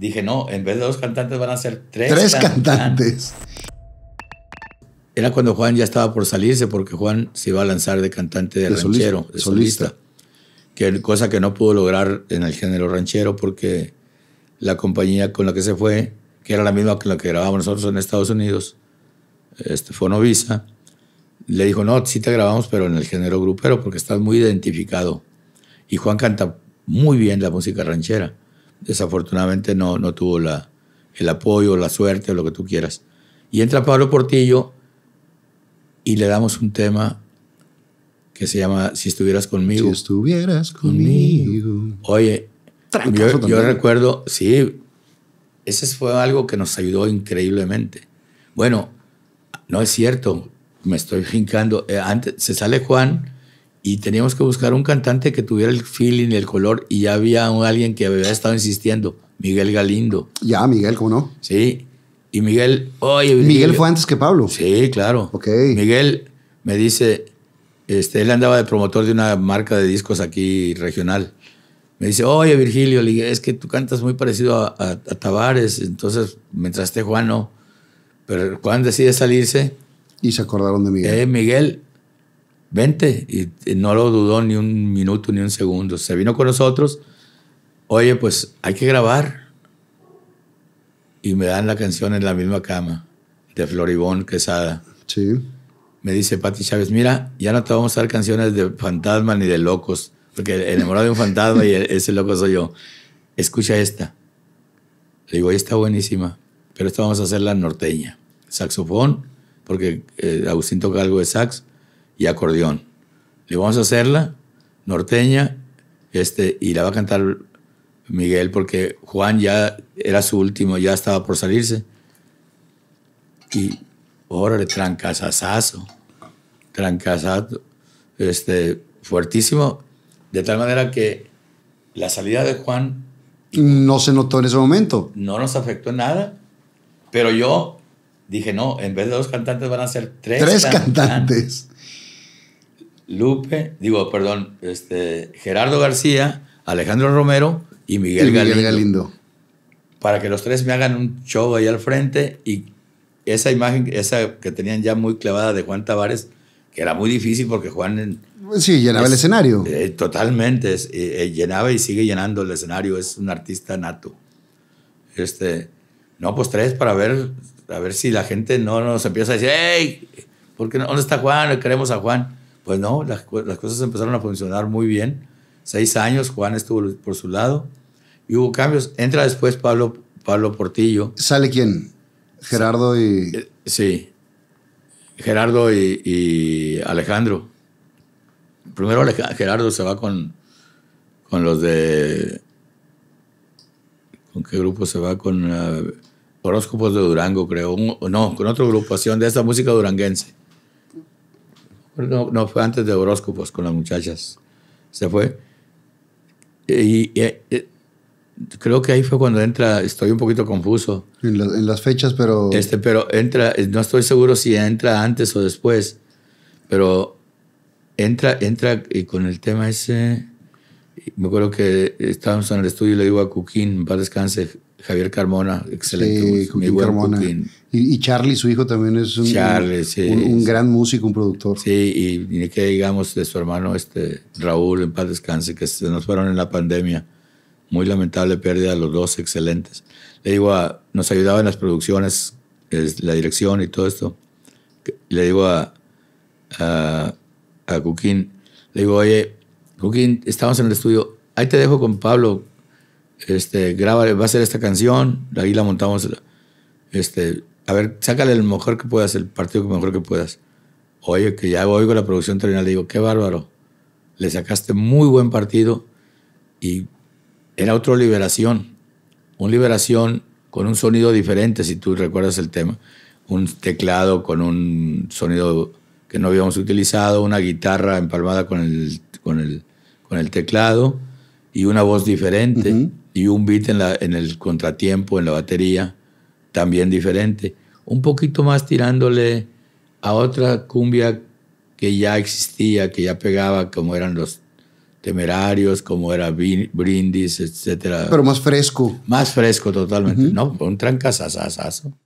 Dije, no, en vez de dos cantantes van a ser tres. Tres cantantes. Era cuando Juan ya estaba por salirse, porque Juan se iba a lanzar de cantante de, ranchero, de solista. Que, cosa que no pudo lograr en el género ranchero, porque la compañía con la que se fue, que era la misma con la que grabábamos nosotros en Estados Unidos, este, Fonovisa, le dijo, no, sí te grabamos, pero en el género grupero, porque estás muy identificado. Y Juan canta muy bien la música ranchera desafortunadamente no, no tuvo la, el apoyo, la suerte, lo que tú quieras. Y entra Pablo Portillo y le damos un tema que se llama Si estuvieras conmigo. Si estuvieras conmigo. Oye, yo, recuerdo, sí, ese fue algo que nos ayudó increíblemente. Bueno, no es cierto, me estoy jincando. Eh, antes se sale Juan y teníamos que buscar un cantante que tuviera el feeling, el color, y ya había un, alguien que había estado insistiendo, Miguel Galindo. Ya, Miguel, ¿cómo no? Sí, y Miguel, oye... Miguel fue antes que Pablo. Sí, claro. Ok. Miguel me dice, este, él andaba de promotor de una marca de discos aquí regional. Me dice, oye Virgilio, es que tú cantas muy parecido a, a, Tavares, entonces mientras esté Juan no. Pero Juan decide salirse. Y se acordaron de Miguel. Eh, Miguel vente. Y, no lo dudó ni un minuto, ni un segundo. Se vino con nosotros. Oye, pues hay que grabar. Y me dan la canción en la misma cama de Floribón Quesada. Sí. Me dice Pati Chávez, mira, ya no te vamos a dar canciones de fantasma ni de locos, porque enamorado de un fantasma y ese loco soy yo. Escucha esta. Le digo, está buenísima, pero esta vamos a hacerla norteña. Saxofón, porque eh, Agustín toca algo de sax, y acordeón. Le vamos a hacerla norteña este, y la va a cantar Miguel porque Juan ya era su último, ya estaba por salirse. Y órale, trancasazazo, trancasazo, este, fuertísimo, de tal manera que la salida de Juan... No se notó en ese momento. No nos afectó nada, pero yo dije, no, en vez de dos cantantes van a ser tres, tres cantantes. Lupe, digo, perdón, este, Gerardo García, Alejandro Romero y Miguel, Galindo, Para que los tres me hagan un show ahí al frente y esa imagen, esa que tenían ya muy clavada de Juan Tavares, que era muy difícil porque Juan... Sí, llenaba el escenario. Eh, totalmente, eh, eh, llenaba y sigue llenando el escenario, es un artista nato. Este, no, pues tres para ver, a ver si la gente no nos empieza a decir, hey, ¿dónde está Juan? Queremos a Juan. Pues no, las, cosas empezaron a funcionar muy bien. Seis años, Juan estuvo por su lado y hubo cambios. Entra después Pablo, Pablo Portillo. ¿Sale quién? Gerardo y... Eh, sí, Gerardo y, Alejandro. Primero Gerardo se va con, con los de... ¿Con qué grupo se va? Con eh, Horóscopos de Durango, creo. no, con otro grupo, de esta música duranguense no, no, fue antes de horóscopos con las muchachas. Se fue. Y, creo que ahí fue cuando entra, estoy un poquito confuso. En, las fechas, pero... Este, pero entra, no estoy seguro si entra antes o después, pero entra, entra y con el tema ese, me acuerdo que estábamos en el estudio y le digo a Cuquín, para descanse, Javier Carmona, excelente. Y, Charlie, su hijo, también es un, un, gran músico, un productor. Sí, y, que digamos de su hermano este, Raúl, en paz descanse, que se nos fueron en la pandemia. Muy lamentable pérdida, los dos excelentes. Le digo, a, nos ayudaba en las producciones, la dirección y todo esto. Le digo a, a, le digo, oye, Joaquín, estamos en el estudio. Ahí te dejo con Pablo este, graba, va a ser esta canción, de ahí la montamos, este, a ver, sácale el mejor que puedas, el partido que mejor que puedas. Oye, que ya oigo la producción terminal, digo, qué bárbaro, le sacaste muy buen partido y era otro liberación, un liberación con un sonido diferente, si tú recuerdas el tema, un teclado con un sonido que no habíamos utilizado, una guitarra empalmada con el, con el, con el teclado y una voz diferente y un beat en, la, en el contratiempo, en la batería, también diferente. Un poquito más tirándole a otra cumbia que ya existía, que ya pegaba, como eran los temerarios, como era brindis, etc. Pero más fresco. Más fresco totalmente. No, un trancazazazazo.